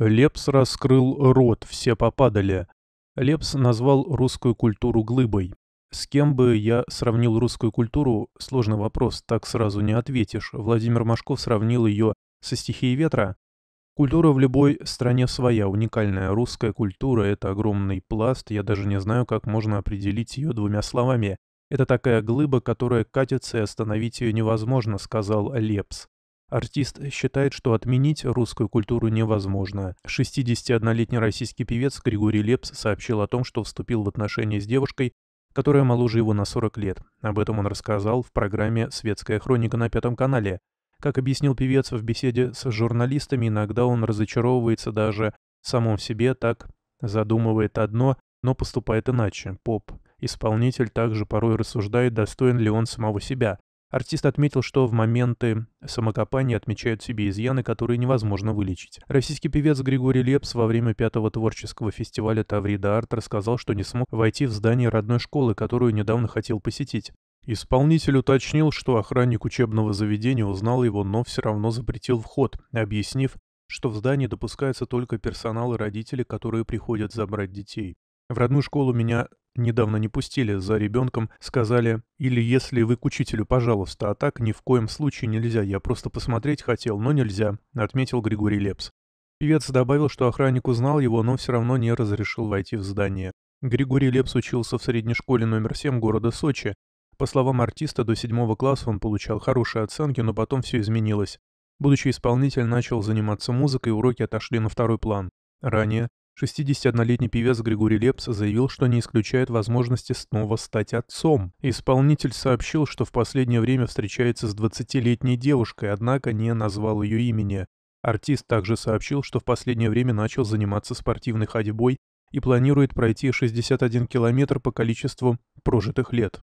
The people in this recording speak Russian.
Лепс раскрыл рот, все попадали. Лепс назвал русскую культуру глыбой. С кем бы я сравнил русскую культуру, сложный вопрос, так сразу не ответишь. Владимир Машков сравнил ее со стихией ветра. Культура в любой стране своя, уникальная. Русская культура — это огромный пласт, я даже не знаю, как можно определить ее двумя словами. Это такая глыба, которая катится, и остановить ее невозможно, сказал Лепс. Артист считает, что отменить русскую культуру невозможно. 61-летний российский певец Григорий Лепс сообщил о том, что вступил в отношения с девушкой, которая моложе его на 40 лет. Об этом он рассказал в программе «Светская хроника» на Пятом канале. Как объяснил певец в беседе с журналистами, иногда он разочаровывается даже самом себе, так задумывает одно, но поступает иначе. Поп. Исполнитель также порой рассуждает, достоин ли он самого себя. Артист отметил, что в моменты самокопания отмечают себе изъяны, которые невозможно вылечить. Российский певец Григорий Лепс во время пятого творческого фестиваля «Таврида Арт» рассказал, что не смог войти в здание родной школы, которую недавно хотел посетить. Исполнитель уточнил, что охранник учебного заведения узнал его, но все равно запретил вход, объяснив, что в здании допускаются только персонал и родители, которые приходят забрать детей. В родную школу меня недавно не пустили за ребенком, сказали «Или если вы к учителю, пожалуйста, а так ни в коем случае нельзя, я просто посмотреть хотел, но нельзя», отметил Григорий Лепс. Певец добавил, что охранник узнал его, но все равно не разрешил войти в здание. Григорий Лепс учился в средней школе номер 7 города Сочи. По словам артиста, до седьмого класса он получал хорошие оценки, но потом все изменилось. Будучи исполнитель, начал заниматься музыкой, уроки отошли на второй план. Ранее 61-летний певец Григорий Лепс заявил, что не исключает возможности снова стать отцом. Исполнитель сообщил, что в последнее время встречается с 20-летней девушкой, однако не назвал ее имени. Артист также сообщил, что в последнее время начал заниматься спортивной ходьбой и планирует пройти 61 километр по количеству прожитых лет.